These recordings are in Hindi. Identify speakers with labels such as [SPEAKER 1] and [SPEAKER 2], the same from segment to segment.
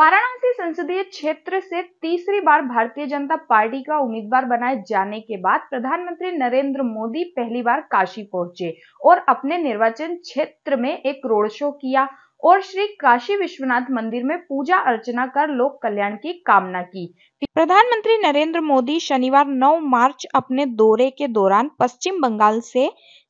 [SPEAKER 1] वाराणसी संसदीय क्षेत्र से तीसरी बार भारतीय जनता पार्टी का उम्मीदवार बनाए जाने के बाद प्रधानमंत्री नरेंद्र मोदी पहली बार काशी पहुंचे और अपने निर्वाचन क्षेत्र में एक रोड शो किया और श्री काशी विश्वनाथ मंदिर में पूजा अर्चना कर लोक कल्याण की कामना की प्रधानमंत्री नरेंद्र मोदी शनिवार 9 मार्च अपने दौरे के दौरान पश्चिम बंगाल से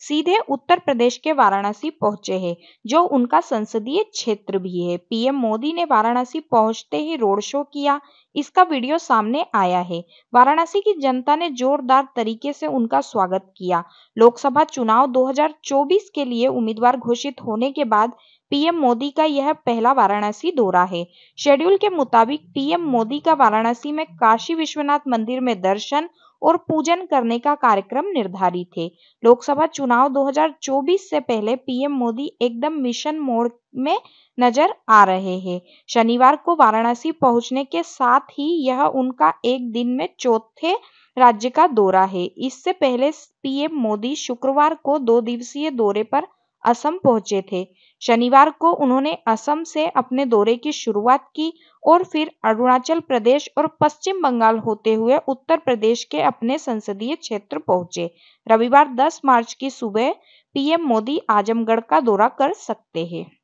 [SPEAKER 1] सीधे उत्तर प्रदेश के वाराणसी पहुंचे हैं जो उनका संसदीय क्षेत्र भी है पीएम मोदी ने वाराणसी पहुंचते ही रोड शो किया इसका वीडियो सामने आया है वाराणसी की जनता ने जोरदार तरीके से उनका स्वागत किया लोकसभा चुनाव 2024 के लिए उम्मीदवार घोषित होने के बाद पीएम मोदी का यह पहला वाराणसी दौरा है शेड्यूल के मुताबिक पीएम मोदी का वाराणसी में काशी विश्वनाथ मंदिर में दर्शन और पूजन करने का कार्यक्रम निर्धारित है लोकसभा चुनाव 2024 से पहले पीएम मोदी एकदम मिशन मोड में नजर आ रहे हैं शनिवार को वाराणसी पहुंचने के साथ ही यह उनका एक दिन में चौथे राज्य का दौरा है इससे पहले पीएम मोदी शुक्रवार को दो दिवसीय दौरे पर असम पहुंचे थे शनिवार को उन्होंने असम से अपने दौरे की शुरुआत की और फिर अरुणाचल प्रदेश और पश्चिम बंगाल होते हुए उत्तर प्रदेश के अपने संसदीय क्षेत्र पहुंचे रविवार 10 मार्च की सुबह पीएम मोदी आजमगढ़ का दौरा कर सकते हैं